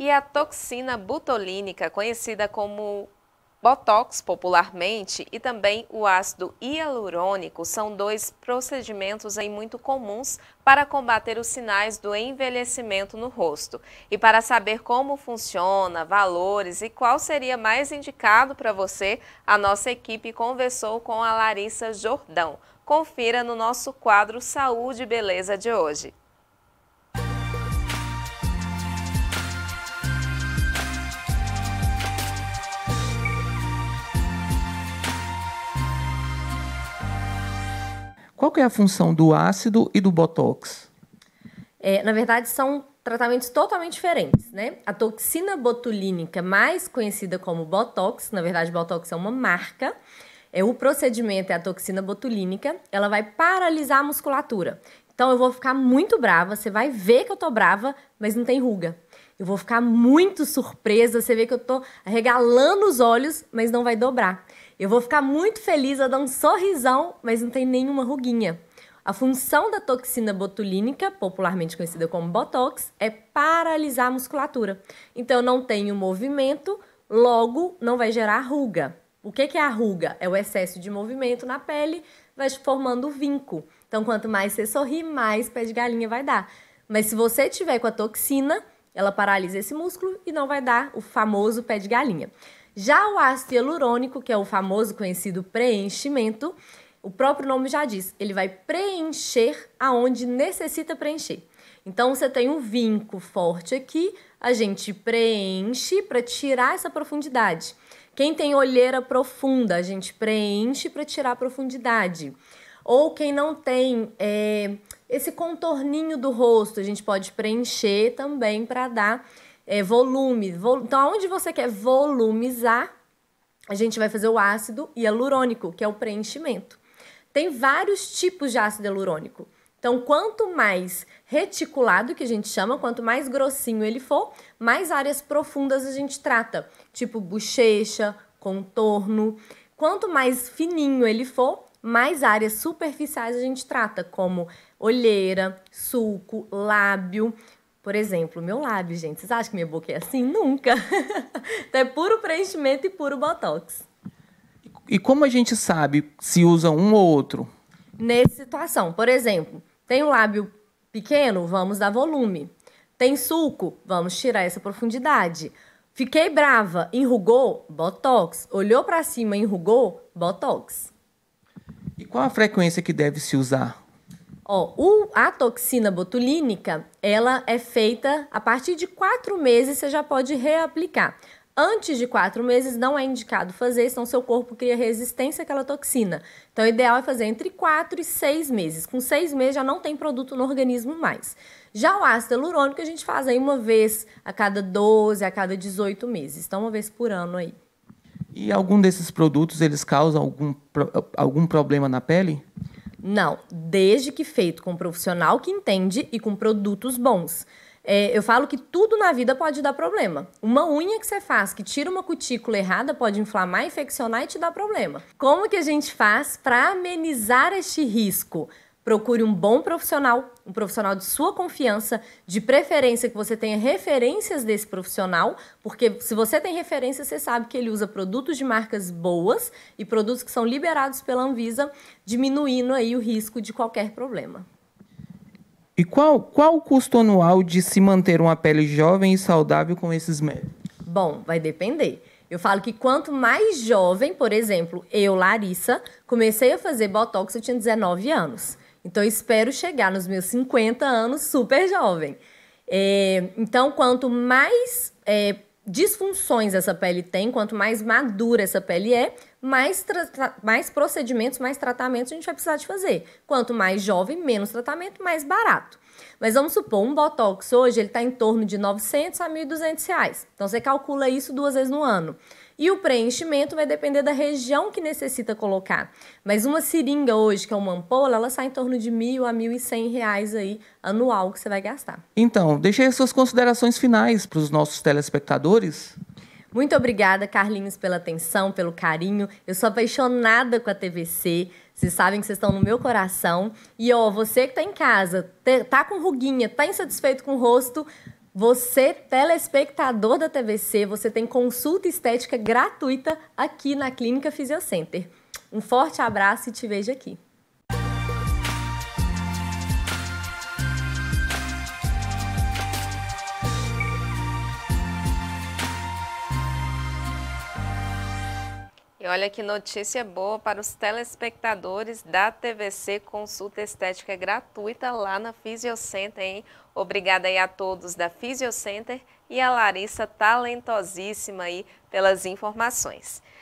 e a toxina butolínica, conhecida como Botox popularmente e também o ácido hialurônico são dois procedimentos aí muito comuns para combater os sinais do envelhecimento no rosto. E para saber como funciona, valores e qual seria mais indicado para você, a nossa equipe conversou com a Larissa Jordão. Confira no nosso quadro Saúde e Beleza de hoje. Qual é a função do ácido e do botox? É, na verdade, são tratamentos totalmente diferentes, né? A toxina botulínica, mais conhecida como botox, na verdade, botox é uma marca. É, o procedimento é a toxina botulínica, ela vai paralisar a musculatura. Então eu vou ficar muito brava, você vai ver que eu tô brava, mas não tem ruga. Eu vou ficar muito surpresa. Você vê que eu tô regalando os olhos, mas não vai dobrar. Eu vou ficar muito feliz, a dar um sorrisão, mas não tem nenhuma ruguinha. A função da toxina botulínica, popularmente conhecida como botox, é paralisar a musculatura. Então não tem o movimento, logo não vai gerar ruga. O que é a ruga? É o excesso de movimento na pele, vai formando vinco. Então quanto mais você sorrir, mais pé de galinha vai dar. Mas se você tiver com a toxina, ela paralisa esse músculo e não vai dar o famoso pé de galinha. Já o ácido hialurônico, que é o famoso conhecido preenchimento, o próprio nome já diz, ele vai preencher aonde necessita preencher. Então você tem um vinco forte aqui, a gente preenche para tirar essa profundidade. Quem tem olheira profunda, a gente preenche para tirar a profundidade. Ou quem não tem é, esse contorninho do rosto a gente pode preencher também para dar é, volume. Vol então, onde você quer volumizar, a gente vai fazer o ácido hialurônico, que é o preenchimento. Tem vários tipos de ácido hialurônico. Então, quanto mais reticulado, que a gente chama, quanto mais grossinho ele for, mais áreas profundas a gente trata, tipo bochecha, contorno. Quanto mais fininho ele for, mais áreas superficiais a gente trata, como olheira, sulco, lábio. Por exemplo, meu lábio, gente. Vocês acham que minha boca é assim? Nunca! então é puro preenchimento e puro botox. E como a gente sabe se usa um ou outro? Nessa situação, por exemplo, tem um lábio pequeno, vamos dar volume. Tem sulco, vamos tirar essa profundidade. Fiquei brava, enrugou, botox. Olhou para cima, enrugou, botox. E qual a frequência que deve se usar? Ó, o, a toxina botulínica, ela é feita a partir de quatro meses, você já pode reaplicar. Antes de quatro meses não é indicado fazer, senão seu corpo cria resistência àquela toxina. Então, o ideal é fazer entre quatro e seis meses. Com seis meses já não tem produto no organismo mais. Já o ácido hialurônico a gente faz aí uma vez a cada 12, a cada 18 meses. Então, uma vez por ano aí. E algum desses produtos eles causam algum, algum problema na pele? Não, desde que feito com um profissional que entende e com produtos bons. É, eu falo que tudo na vida pode dar problema. Uma unha que você faz que tira uma cutícula errada pode inflamar, infeccionar e te dar problema. Como que a gente faz para amenizar este risco? Procure um bom profissional, um profissional de sua confiança, de preferência que você tenha referências desse profissional, porque se você tem referência, você sabe que ele usa produtos de marcas boas e produtos que são liberados pela Anvisa, diminuindo aí o risco de qualquer problema. E qual, qual o custo anual de se manter uma pele jovem e saudável com esses métodos? Bom, vai depender. Eu falo que quanto mais jovem, por exemplo, eu, Larissa, comecei a fazer botox, eu tinha 19 anos. Então, espero chegar nos meus 50 anos super jovem. É, então, quanto mais é, disfunções essa pele tem, quanto mais madura essa pele é, mais, mais procedimentos, mais tratamentos a gente vai precisar de fazer. Quanto mais jovem, menos tratamento, mais barato. Mas vamos supor, um Botox hoje ele está em torno de 900 a 1.200 reais. Então você calcula isso duas vezes no ano. E o preenchimento vai depender da região que necessita colocar. Mas uma seringa hoje, que é uma ampola, ela sai em torno de 1.000 a 1.100 reais aí anual que você vai gastar. Então, deixei as suas considerações finais para os nossos telespectadores. Muito obrigada, Carlinhos, pela atenção, pelo carinho. Eu sou apaixonada com a TVC. Vocês sabem que vocês estão no meu coração. E, ó, você que tá em casa, tá com ruguinha, tá insatisfeito com o rosto, você, telespectador da TVC, você tem consulta estética gratuita aqui na Clínica Fisiocenter. Um forte abraço e te vejo aqui. E olha que notícia boa para os telespectadores da TVC Consulta Estética gratuita lá na Fisiocenter, hein? Obrigada aí a todos da Fisiocenter e a Larissa talentosíssima aí pelas informações.